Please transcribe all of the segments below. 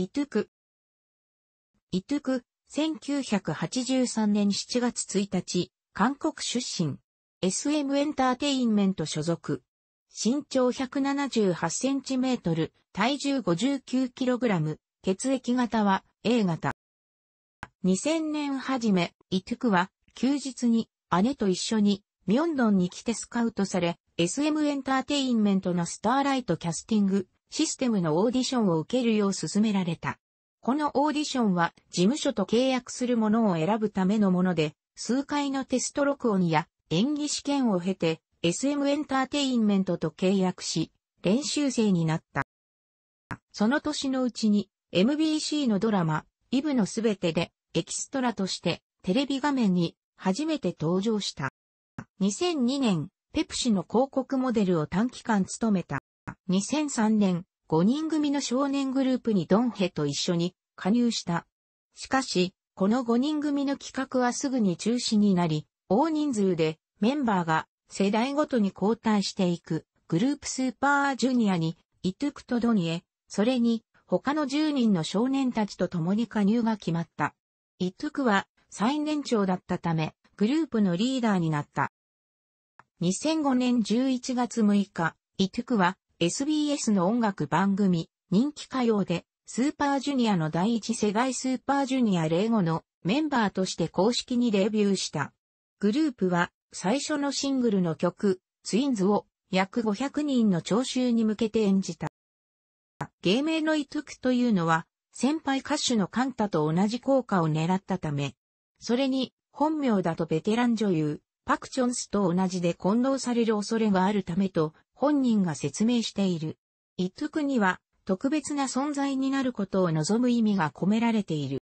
イトゥク。イトゥク、1983年7月1日、韓国出身。SM エンターテインメント所属。身長178センチメートル、体重59キログラム、血液型は A 型。2000年初め、イトゥクは休日に姉と一緒にミョンドンに来てスカウトされ、SM エンターテインメントのスターライトキャスティング、システムのオーディションを受けるよう勧められた。このオーディションは事務所と契約するものを選ぶためのもので、数回のテスト録音や演技試験を経て SM エンターテインメントと契約し、練習生になった。その年のうちに MBC のドラマ、イブのすべてでエキストラとしてテレビ画面に初めて登場した。2002年、ペプシの広告モデルを短期間務めた。2003年、5人組の少年グループにドンヘと一緒に加入した。しかし、この5人組の企画はすぐに中止になり、大人数でメンバーが世代ごとに交代していくグループスーパージュニアにイトゥクとドニエ、それに他の10人の少年たちと共に加入が決まった。イトゥクは最年長だったためグループのリーダーになった。2005年11月6日、イトゥクは SBS の音楽番組、人気歌謡で、スーパージュニアの第一世代スーパージュニア0 5のメンバーとして公式にデビューした。グループは、最初のシングルの曲、ツインズを約500人の聴衆に向けて演じた。芸名のイトゥクというのは、先輩歌手のカンタと同じ効果を狙ったため、それに、本名だとベテラン女優、パクチョンスと同じで混同される恐れがあるためと本人が説明している。一徳には特別な存在になることを望む意味が込められている。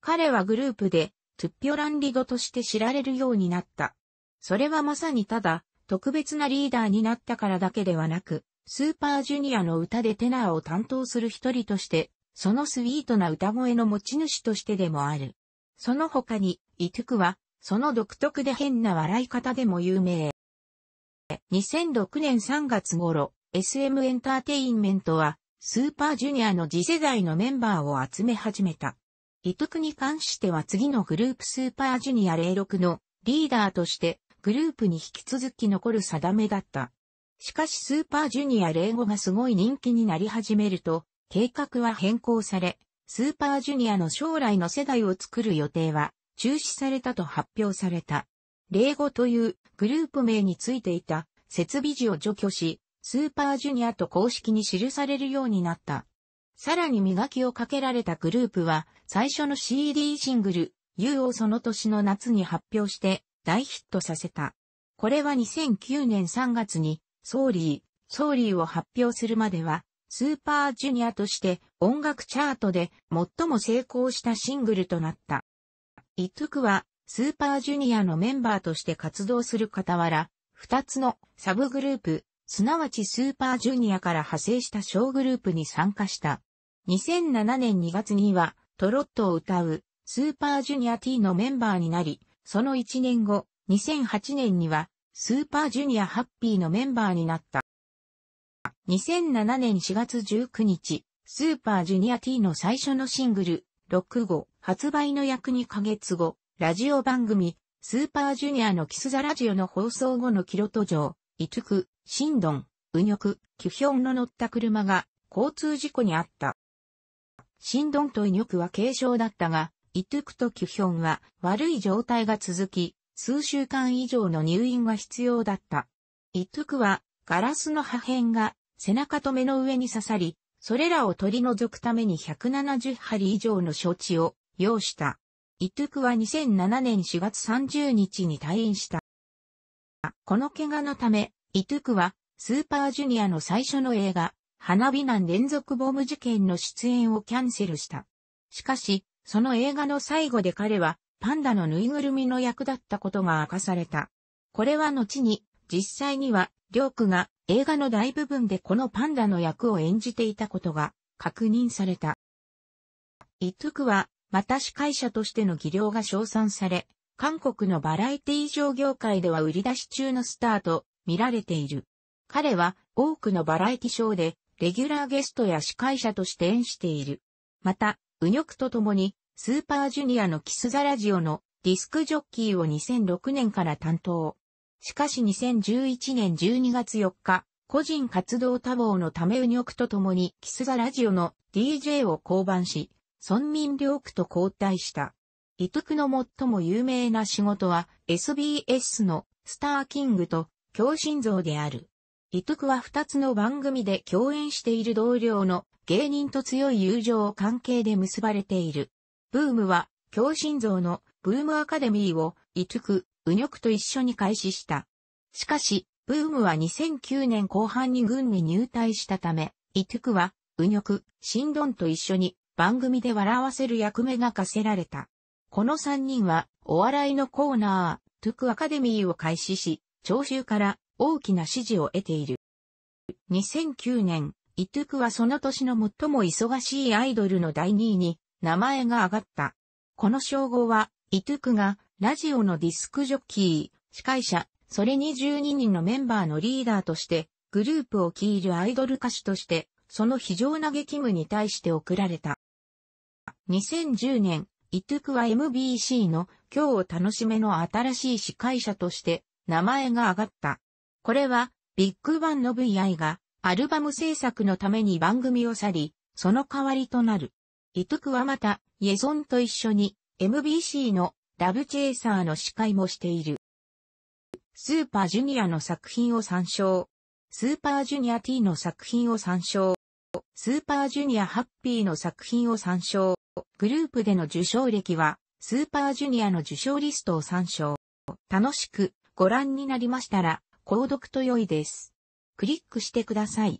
彼はグループでトゥッピョランリドとして知られるようになった。それはまさにただ特別なリーダーになったからだけではなく、スーパージュニアの歌でテナーを担当する一人として、そのスイートな歌声の持ち主としてでもある。その他に、イトゥクは、その独特で変な笑い方でも有名。2006年3月頃、SM エンターテインメントは、スーパージュニアの次世代のメンバーを集め始めた。イ徳に関しては次のグループスーパージュニア06のリーダーとしてグループに引き続き残る定めだった。しかしスーパージュニア05がすごい人気になり始めると、計画は変更され、スーパージュニアの将来の世代を作る予定は中止されたと発表された。05というグループ名についていた設備時を除去し、スーパージュニアと公式に記されるようになった。さらに磨きをかけられたグループは、最初の CD シングル、You をその年の夏に発表して大ヒットさせた。これは2009年3月に、ソーリー、ソーリーを発表するまでは、スーパージュニアとして音楽チャートで最も成功したシングルとなった。一曲は、スーパージュニアのメンバーとして活動する傍ら、二つのサブグループ、すなわちスーパージュニアから派生した小グループに参加した。2007年2月には、トロットを歌う、スーパージュニア T のメンバーになり、その1年後、2008年には、スーパージュニアハッピーのメンバーになった。2007年4月19日、スーパージュニア T の最初のシングル、6号発売の約2ヶ月後、ラジオ番組、スーパージュニアのキスザラジオの放送後のキロト上、イトゥク、シンドン、ウニョク、キュヒョンの乗った車が交通事故にあった。シンドンとウニョクは軽傷だったが、イトゥクとキュヒョンは悪い状態が続き、数週間以上の入院が必要だった。イトゥクはガラスの破片が背中と目の上に刺さり、それらを取り除くために170針以上の処置を要した。イトゥクは2007年4月30日に退院した。この怪我のため、イトゥクは、スーパージュニアの最初の映画、花火難連続ボム事件の出演をキャンセルした。しかし、その映画の最後で彼は、パンダのぬいぐるみの役だったことが明かされた。これは後に、実際には、リョークが映画の大部分でこのパンダの役を演じていたことが確認された。イトゥクはまた司会者としての技量が称賛され、韓国のバラエティ上業界では売り出し中のスターと見られている。彼は多くのバラエティショーでレギュラーゲストや司会者として演している。また、ョクと共にスーパージュニアのキスザラジオのディスクジョッキーを2006年から担当。しかし2011年12月4日、個人活動多忙のためョクと共にキスザラジオの DJ を降板し、村民領区と交代した。伊徳の最も有名な仕事は SBS のスターキングと共心像である。伊徳は二つの番組で共演している同僚の芸人と強い友情を関係で結ばれている。ブームは共心像のブームアカデミーを伊徳、ョクと一緒に開始した。しかし、ブームは2009年後半に軍に入隊したため、伊徳はウニョク、シンドンと一緒に番組で笑わせる役目が課せられた。この3人は、お笑いのコーナー、トゥクアカデミーを開始し、聴衆から大きな支持を得ている。2009年、イトゥクはその年の最も忙しいアイドルの第2位に名前が挙がった。この称号は、イトゥクがラジオのディスクジョッキー、司会者、それに12人のメンバーのリーダーとして、グループを率いるアイドル歌手として、その非常な激務に対して送られた。2010年、イトゥクは MBC の今日を楽しめの新しい司会者として名前が上がった。これはビッグバンの VI がアルバム制作のために番組を去り、その代わりとなる。イトゥクはまた、イエゾンと一緒に MBC のラブチェイサーの司会もしている。スーパージュニアの作品を参照。スーパージュニア T の作品を参照。スーパージュニアハッピーの作品を参照。グループでの受賞歴は、スーパージュニアの受賞リストを参照。楽しくご覧になりましたら、購読と良いです。クリックしてください。